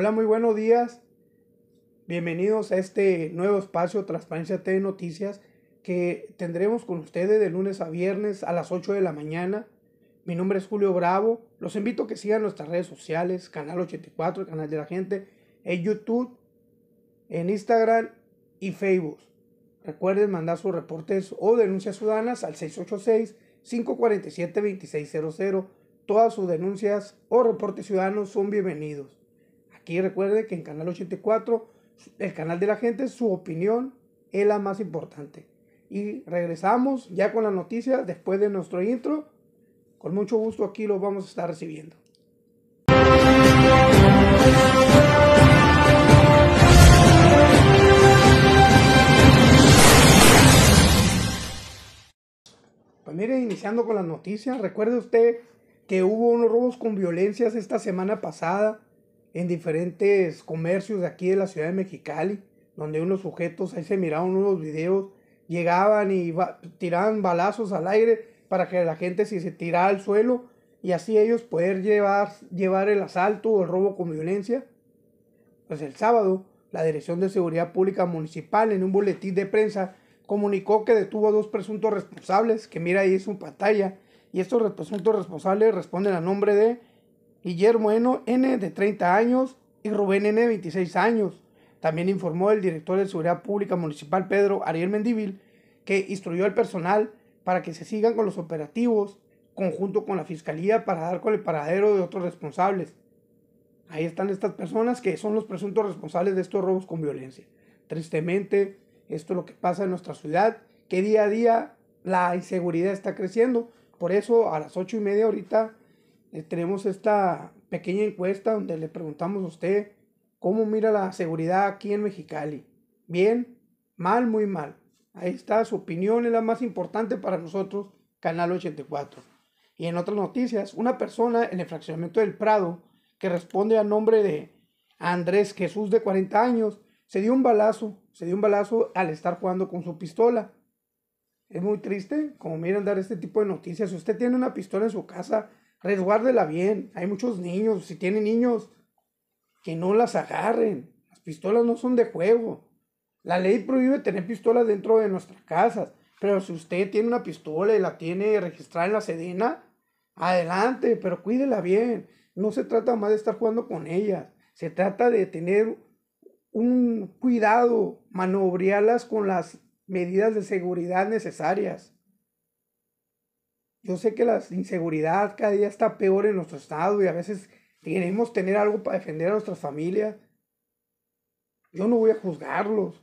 Hola, muy buenos días. Bienvenidos a este nuevo espacio Transparencia TV Noticias que tendremos con ustedes de lunes a viernes a las 8 de la mañana. Mi nombre es Julio Bravo. Los invito a que sigan nuestras redes sociales, Canal 84, Canal de la Gente, en YouTube, en Instagram y Facebook. Recuerden mandar sus reportes o denuncias ciudadanas al 686-547-2600. Todas sus denuncias o reportes ciudadanos son bienvenidos. Y recuerde que en Canal 84, el canal de la gente, su opinión es la más importante. Y regresamos ya con la noticia después de nuestro intro. Con mucho gusto aquí los vamos a estar recibiendo. Pues mire, iniciando con las noticias, recuerde usted que hubo unos robos con violencias esta semana pasada en diferentes comercios de aquí de la ciudad de Mexicali, donde unos sujetos, ahí se miraron unos videos, llegaban y tiraban balazos al aire para que la gente si se tirara al suelo y así ellos poder llevar, llevar el asalto o el robo con violencia. Pues el sábado, la Dirección de Seguridad Pública Municipal en un boletín de prensa comunicó que detuvo a dos presuntos responsables, que mira ahí es su pantalla, y estos presuntos responsables responden a nombre de Guillermo N. de 30 años y Rubén N. de 26 años. También informó el director de Seguridad Pública Municipal Pedro Ariel Mendívil que instruyó al personal para que se sigan con los operativos conjunto con la Fiscalía para dar con el paradero de otros responsables. Ahí están estas personas que son los presuntos responsables de estos robos con violencia. Tristemente, esto es lo que pasa en nuestra ciudad, que día a día la inseguridad está creciendo. Por eso a las ocho y media ahorita eh, tenemos esta pequeña encuesta donde le preguntamos a usted cómo mira la seguridad aquí en Mexicali. Bien, mal, muy mal. Ahí está, su opinión es la más importante para nosotros, Canal 84. Y en otras noticias, una persona en el fraccionamiento del Prado, que responde a nombre de Andrés Jesús de 40 años, se dio un balazo, se dio un balazo al estar jugando con su pistola. Es muy triste, como miren dar este tipo de noticias. Si usted tiene una pistola en su casa, resguárdela bien. Hay muchos niños, si tienen niños, que no las agarren. Las pistolas no son de juego. La ley prohíbe tener pistolas dentro de nuestras casas. Pero si usted tiene una pistola y la tiene registrada en la Sedena, adelante, pero cuídela bien. No se trata más de estar jugando con ellas. Se trata de tener un cuidado, manobrearlas con las medidas de seguridad necesarias yo sé que la inseguridad cada día está peor en nuestro estado y a veces queremos tener algo para defender a nuestras familias. Yo no voy a juzgarlos.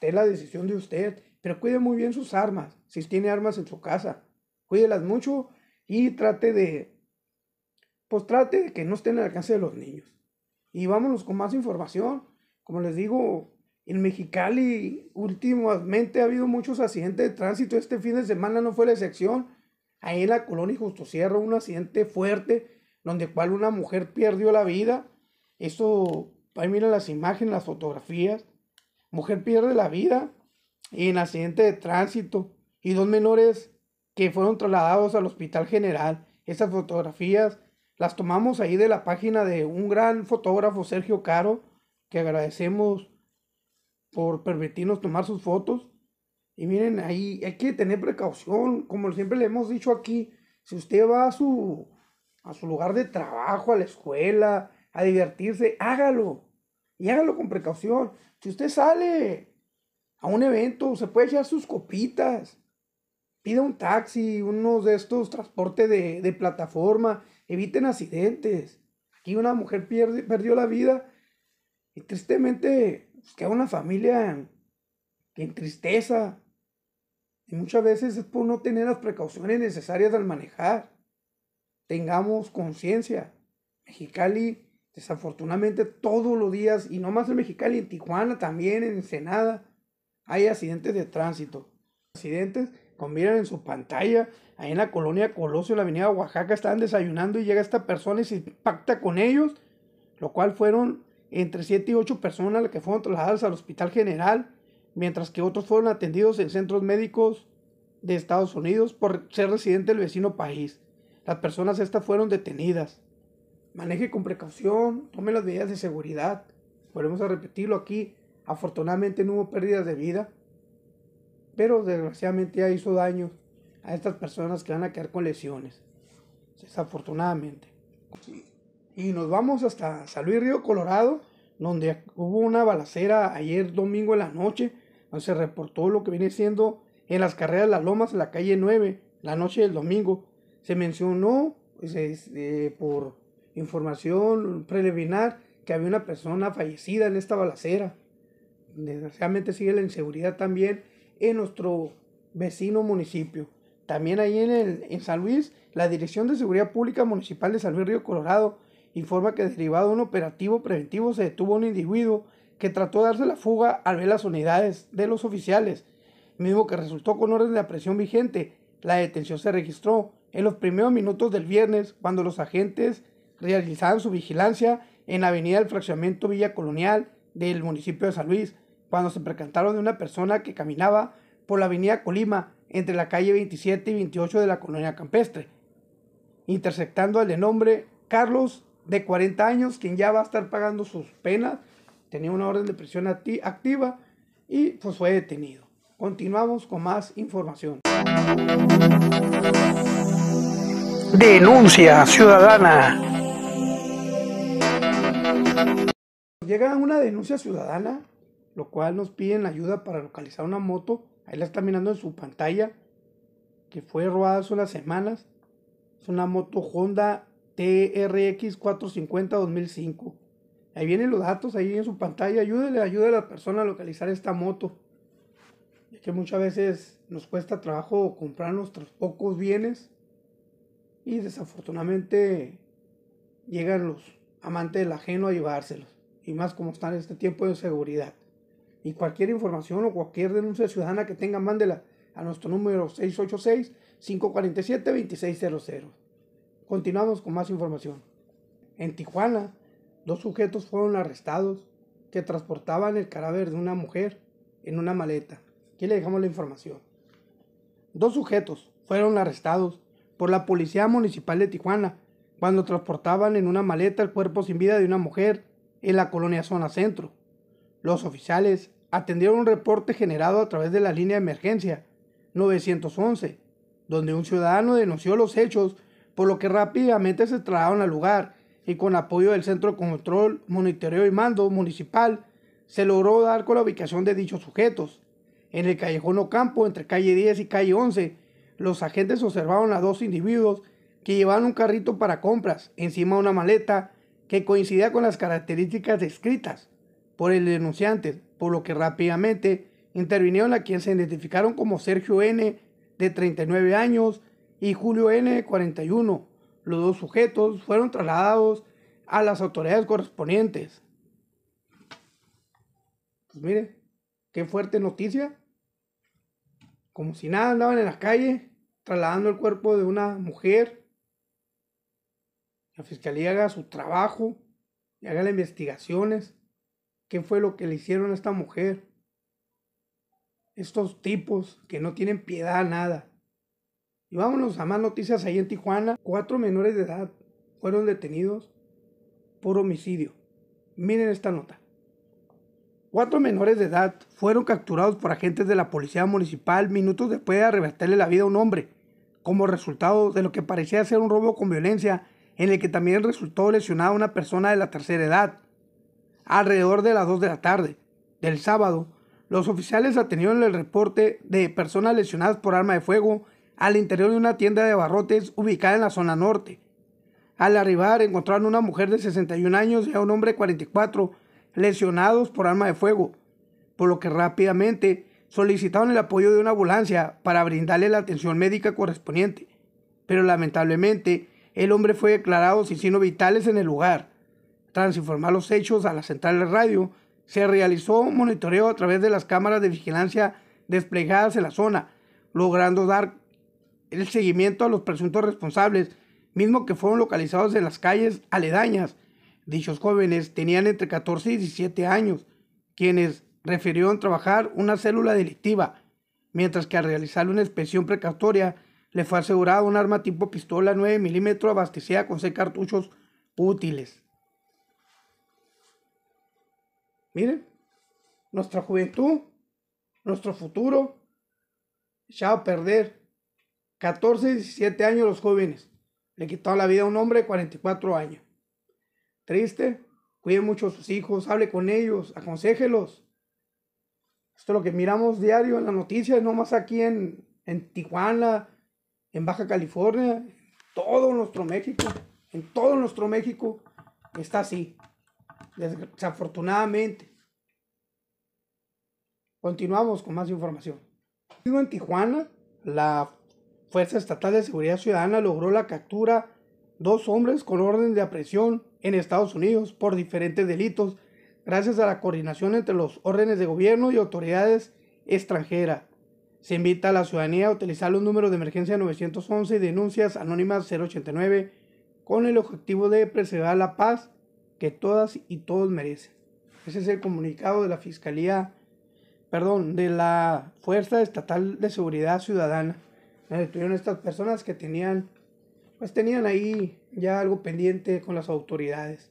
Es la decisión de usted. Pero cuide muy bien sus armas, si tiene armas en su casa. Cuídelas mucho y trate de, pues de que no estén al alcance de los niños. Y vámonos con más información. Como les digo, en Mexicali últimamente ha habido muchos accidentes de tránsito. Este fin de semana no fue la excepción ahí en la colonia Justo Sierra, un accidente fuerte, donde cual una mujer perdió la vida. Eso, ahí miren las imágenes, las fotografías. Mujer pierde la vida en accidente de tránsito y dos menores que fueron trasladados al hospital general. Esas fotografías las tomamos ahí de la página de un gran fotógrafo, Sergio Caro, que agradecemos por permitirnos tomar sus fotos. Y miren, ahí hay que tener precaución, como siempre le hemos dicho aquí, si usted va a su, a su lugar de trabajo, a la escuela, a divertirse, hágalo. Y hágalo con precaución. Si usted sale a un evento, se puede echar sus copitas. Pida un taxi, uno de estos transportes de, de plataforma. Eviten accidentes. Aquí una mujer perdió la vida y tristemente pues, queda una familia en tristeza. Y muchas veces es por no tener las precauciones necesarias al manejar. Tengamos conciencia. Mexicali, desafortunadamente, todos los días, y no más en Mexicali, en Tijuana también, en Ensenada, hay accidentes de tránsito. Accidentes, con en su pantalla, ahí en la colonia Colosio, en la avenida Oaxaca, están desayunando y llega esta persona y se impacta con ellos, lo cual fueron entre 7 y 8 personas las que fueron trasladadas al hospital general mientras que otros fueron atendidos en centros médicos de Estados Unidos por ser residente del vecino país. Las personas estas fueron detenidas. Maneje con precaución, tome las medidas de seguridad. Volvemos a repetirlo aquí. Afortunadamente no hubo pérdidas de vida, pero desgraciadamente ya hizo daño a estas personas que van a quedar con lesiones. Desafortunadamente. Y nos vamos hasta San Luis Río Colorado, donde hubo una balacera ayer domingo en la noche se reportó lo que viene siendo en las carreras de Las Lomas, en la calle 9, la noche del domingo. Se mencionó pues, este, por información preliminar que había una persona fallecida en esta balacera. Desgraciadamente sigue la inseguridad también en nuestro vecino municipio. También ahí en, en San Luis, la Dirección de Seguridad Pública Municipal de San Luis Río Colorado informa que derivado de un operativo preventivo se detuvo un individuo que trató de darse la fuga al ver las unidades de los oficiales, mismo que resultó con orden de aprehensión vigente. La detención se registró en los primeros minutos del viernes, cuando los agentes realizaban su vigilancia en la avenida del fraccionamiento Villa Colonial del municipio de San Luis, cuando se percataron de una persona que caminaba por la avenida Colima entre la calle 27 y 28 de la colonia campestre, interceptando al de nombre Carlos, de 40 años, quien ya va a estar pagando sus penas tenía una orden de prisión activa y pues fue detenido. Continuamos con más información. Denuncia ciudadana. Llega una denuncia ciudadana, lo cual nos piden ayuda para localizar una moto. Ahí la está mirando en su pantalla, que fue robada hace unas semanas. Es una moto Honda TRX 450 2005. Ahí vienen los datos, ahí en su pantalla. Ayúdele, ayúdele a la persona a localizar esta moto. Ya que muchas veces nos cuesta trabajo comprar nuestros pocos bienes. Y desafortunadamente llegan los amantes del ajeno a llevárselos. Y más como está en este tiempo de seguridad. Y cualquier información o cualquier denuncia ciudadana que tenga, mándela a nuestro número 686-547-2600. Continuamos con más información. En Tijuana, Dos sujetos fueron arrestados que transportaban el cadáver de una mujer en una maleta. Aquí le dejamos la información. Dos sujetos fueron arrestados por la Policía Municipal de Tijuana cuando transportaban en una maleta el cuerpo sin vida de una mujer en la colonia Zona Centro. Los oficiales atendieron un reporte generado a través de la línea de emergencia 911, donde un ciudadano denunció los hechos, por lo que rápidamente se trasladaron al lugar y con apoyo del Centro de Control, Monitoreo y Mando Municipal, se logró dar con la ubicación de dichos sujetos. En el callejón Ocampo, entre calle 10 y calle 11, los agentes observaron a dos individuos que llevaban un carrito para compras encima de una maleta que coincidía con las características descritas por el denunciante, por lo que rápidamente intervinieron a quienes se identificaron como Sergio N, de 39 años, y Julio N, de 41, los dos sujetos fueron trasladados a las autoridades correspondientes. Pues mire, qué fuerte noticia. Como si nada, andaban en la calle trasladando el cuerpo de una mujer. La fiscalía haga su trabajo y haga las investigaciones. ¿Qué fue lo que le hicieron a esta mujer? Estos tipos que no tienen piedad a nada. Y vámonos a más noticias ahí en Tijuana. Cuatro menores de edad fueron detenidos por homicidio. Miren esta nota. Cuatro menores de edad fueron capturados por agentes de la policía municipal minutos después de arrebatarle la vida a un hombre, como resultado de lo que parecía ser un robo con violencia, en el que también resultó lesionada una persona de la tercera edad. Alrededor de las 2 de la tarde del sábado, los oficiales atendieron el reporte de personas lesionadas por arma de fuego al interior de una tienda de barrotes ubicada en la zona norte. Al arribar encontraron una mujer de 61 años y a un hombre de 44 lesionados por arma de fuego, por lo que rápidamente solicitaron el apoyo de una ambulancia para brindarle la atención médica correspondiente. Pero lamentablemente, el hombre fue declarado sin signos vitales en el lugar. Tras informar los hechos a la central de radio, se realizó un monitoreo a través de las cámaras de vigilancia desplegadas en la zona, logrando dar el seguimiento a los presuntos responsables, mismo que fueron localizados en las calles aledañas. Dichos jóvenes tenían entre 14 y 17 años, quienes refirieron trabajar una célula delictiva, mientras que al realizar una inspección precautoria le fue asegurada un arma tipo pistola 9 milímetros abastecida con 6 cartuchos útiles. Miren, nuestra juventud, nuestro futuro, ya a perder. 14 y 17 años los jóvenes. Le quitó la vida a un hombre de 44 años. Triste, cuide mucho a sus hijos, hable con ellos, aconsejelos. Esto es lo que miramos diario en las noticias, no más aquí en, en Tijuana, en Baja California, en todo nuestro México, en todo nuestro México está así, desafortunadamente. Continuamos con más información. En Tijuana, la Fuerza Estatal de Seguridad Ciudadana logró la captura dos hombres con orden de aprehensión en Estados Unidos por diferentes delitos, gracias a la coordinación entre los órdenes de gobierno y autoridades extranjeras. Se invita a la ciudadanía a utilizar los números de emergencia 911 y denuncias anónimas 089 con el objetivo de preservar la paz que todas y todos merecen. Ese es el comunicado de la Fiscalía, perdón, de la Fuerza Estatal de Seguridad Ciudadana. Estuvieron eh, estas personas que tenían, pues tenían ahí ya algo pendiente con las autoridades.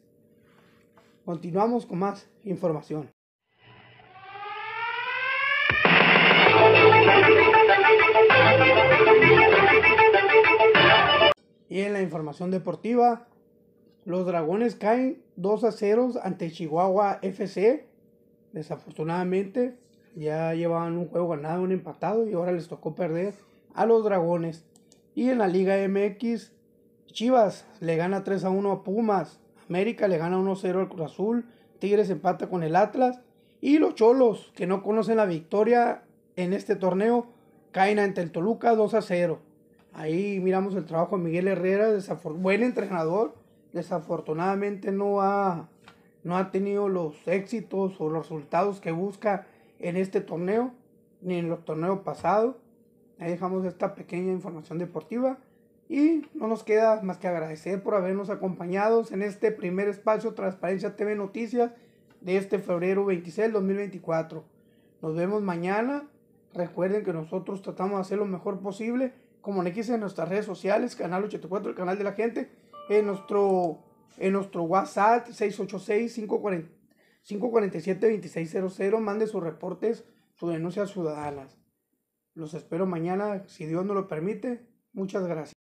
Continuamos con más información. Y en la información deportiva, los dragones caen 2 a 0 ante Chihuahua FC. Desafortunadamente, ya llevaban un juego ganado, un empatado y ahora les tocó perder a los Dragones. Y en la Liga MX, Chivas le gana 3 a 1 a Pumas. América le gana 1 0 al Cruz Azul. Tigres empata con el Atlas. Y los Cholos, que no conocen la victoria en este torneo, caen ante el Toluca 2 a 0. Ahí miramos el trabajo de Miguel Herrera, buen entrenador. Desafortunadamente no ha, no ha tenido los éxitos o los resultados que busca en este torneo, ni en los torneos pasados. Ahí dejamos esta pequeña información deportiva y no nos queda más que agradecer por habernos acompañado en este primer espacio Transparencia TV Noticias de este febrero 26 2024. Nos vemos mañana. Recuerden que nosotros tratamos de hacer lo mejor posible. como Comuníquense en nuestras redes sociales, Canal 84, el canal de la gente, en nuestro, en nuestro WhatsApp 686-547-2600. Mande sus reportes, sus denuncias ciudadanas. Los espero mañana, si Dios no lo permite. Muchas gracias.